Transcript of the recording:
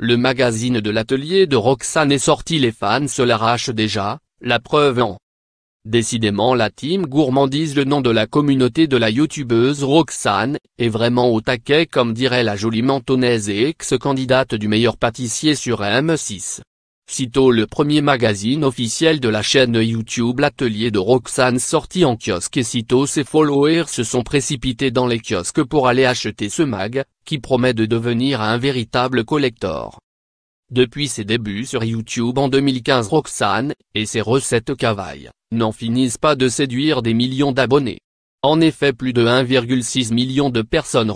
Le magazine de l'atelier de Roxane est sorti les fans se l'arrachent déjà, la preuve en. Décidément la team gourmandise le nom de la communauté de la youtubeuse Roxane, est vraiment au taquet comme dirait la jolie mentonnaise et ex-candidate du meilleur pâtissier sur M6. Sitôt le premier magazine officiel de la chaîne YouTube L'Atelier de Roxane sorti en kiosque et sitôt ses followers se sont précipités dans les kiosques pour aller acheter ce mag, qui promet de devenir un véritable collector. Depuis ses débuts sur YouTube en 2015 Roxane, et ses recettes cavaille, n'en finissent pas de séduire des millions d'abonnés. En effet plus de 1,6 million de personnes